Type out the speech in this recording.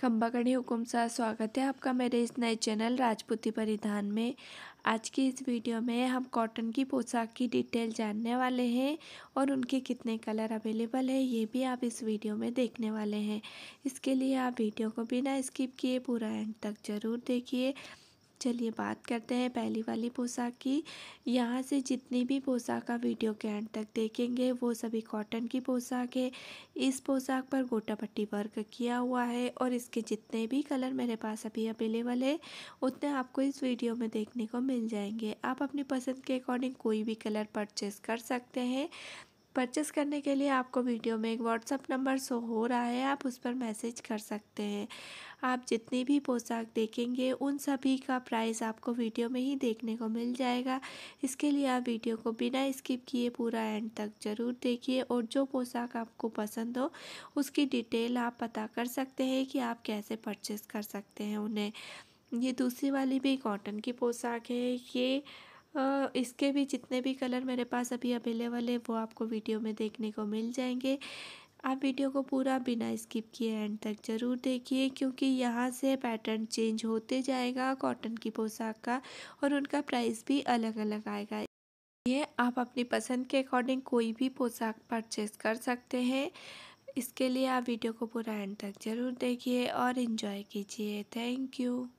खम्बागढ़ी हुकुम सा स्वागत है आपका मेरे इस नए चैनल राजपूती परिधान में आज की इस वीडियो में हम कॉटन की पोशाक की डिटेल जानने वाले हैं और उनके कितने कलर अवेलेबल है ये भी आप इस वीडियो में देखने वाले हैं इसके लिए आप वीडियो को बिना स्किप किए पूरा एंड तक ज़रूर देखिए चलिए बात करते हैं पहली वाली पोशाक की यहाँ से जितनी भी पोशाक आप वीडियो के एंड तक देखेंगे वो सभी कॉटन की पोशाक है इस पोशाक पर गोटा पट्टी वर्क किया हुआ है और इसके जितने भी कलर मेरे पास अभी अवेलेबल है उतने आपको इस वीडियो में देखने को मिल जाएंगे आप अपनी पसंद के अकॉर्डिंग कोई भी कलर परचेस कर सकते हैं परचेस करने के लिए आपको वीडियो में एक व्हाट्सअप नंबर शो हो रहा है आप उस पर मैसेज कर सकते हैं आप जितनी भी पोशाक देखेंगे उन सभी का प्राइस आपको वीडियो में ही देखने को मिल जाएगा इसके लिए आप वीडियो को बिना स्किप किए पूरा एंड तक ज़रूर देखिए और जो पोशाक आपको पसंद हो उसकी डिटेल आप पता कर सकते हैं कि आप कैसे परचेस कर सकते हैं उन्हें ये दूसरी वाली भी कॉटन की पोशाक है ये इसके भी जितने भी कलर मेरे पास अभी अवेलेबल है वो आपको वीडियो में देखने को मिल जाएंगे आप वीडियो को पूरा बिना स्किप किए एंड तक ज़रूर देखिए क्योंकि यहाँ से पैटर्न चेंज होते जाएगा कॉटन की पोशाक का और उनका प्राइस भी अलग अलग आएगा ये आप अपनी पसंद के अकॉर्डिंग कोई भी पोशाक परचेस कर सकते हैं इसके लिए आप वीडियो को पूरा एंड तक ज़रूर देखिए और इन्जॉय कीजिए थैंक यू